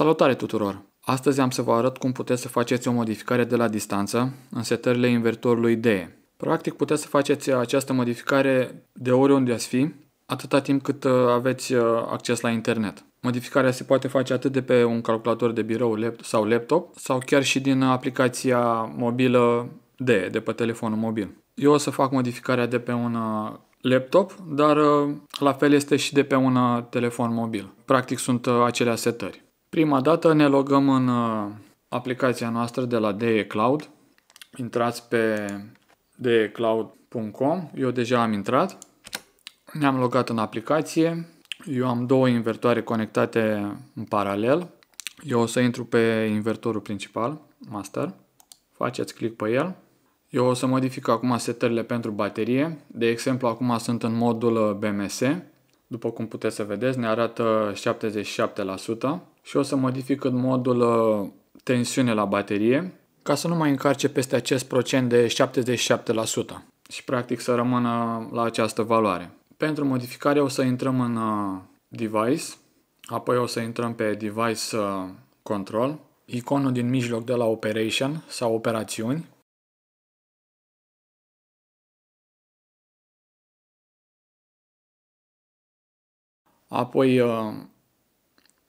Salutare tuturor! Astăzi am să vă arăt cum puteți să faceți o modificare de la distanță în setările invertorului DE. Practic puteți să faceți această modificare de oriunde ați fi, atâta timp cât uh, aveți uh, acces la internet. Modificarea se poate face atât de pe un calculator de birou sau laptop, sau chiar și din aplicația mobilă DE, de pe telefonul mobil. Eu o să fac modificarea de pe un uh, laptop, dar la fel este și de pe un telefon mobil. Practic sunt acelea setări. Prima dată ne logăm în uh, aplicația noastră de la DE Cloud. Intrați pe decloud.com. Eu deja am intrat. Ne-am logat în aplicație. Eu am două invertoare conectate în paralel. Eu o să intru pe invertorul principal, master. Faceți click pe el. Eu o să modific acum setările pentru baterie. De exemplu, acum sunt în modul uh, BMS după cum puteți să vedeți, ne arată 77% și o să modific în modul ă, tensiune la baterie ca să nu mai încarce peste acest procent de 77% și practic să rămână la această valoare. Pentru modificare o să intrăm în ă, device, apoi o să intrăm pe device ă, control, iconul din mijloc de la operation sau operațiuni, Apoi uh,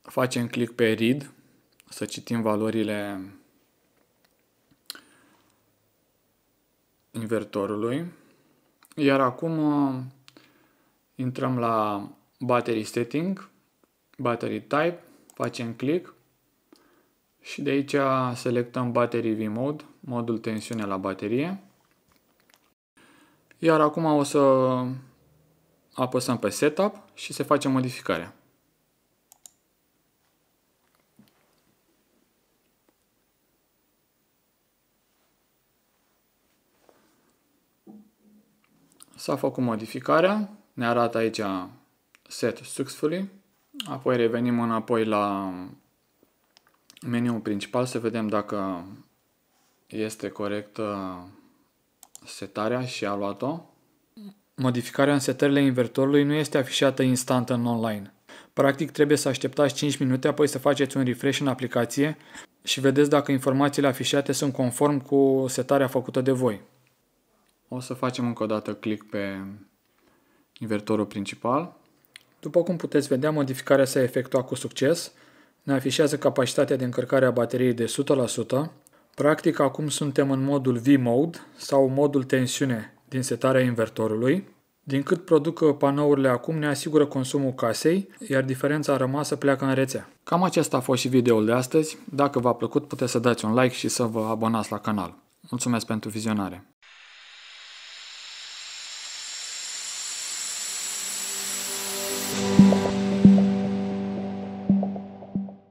facem click pe read, să citim valorile invertorului. Iar acum uh, intrăm la battery setting, battery type, facem click și de aici selectăm battery V-mode, modul tensiune la baterie. Iar acum o să apăsăm pe Setup și se face modificarea. S-a făcut modificarea, ne arată aici Set Successfully, apoi revenim înapoi la meniul principal să vedem dacă este corectă uh, setarea și a luat-o. Modificarea în setările invertorului nu este afișată instant în online. Practic trebuie să așteptați 5 minute, apoi să faceți un refresh în aplicație și vedeți dacă informațiile afișate sunt conform cu setarea făcută de voi. O să facem încă o dată click pe invertorul principal. După cum puteți vedea, modificarea s-a efectuat cu succes. Ne afișează capacitatea de încărcare a bateriei de 100%. Practic, acum suntem în modul V-Mode sau modul tensiune din setarea invertorului, din cât produc panourile acum ne asigură consumul casei, iar diferența rămasă pleacă în rețea. Cam acesta a fost și videoul de astăzi. Dacă v-a plăcut, puteți să dați un like și să vă abonați la canal. Mulțumesc pentru vizionare!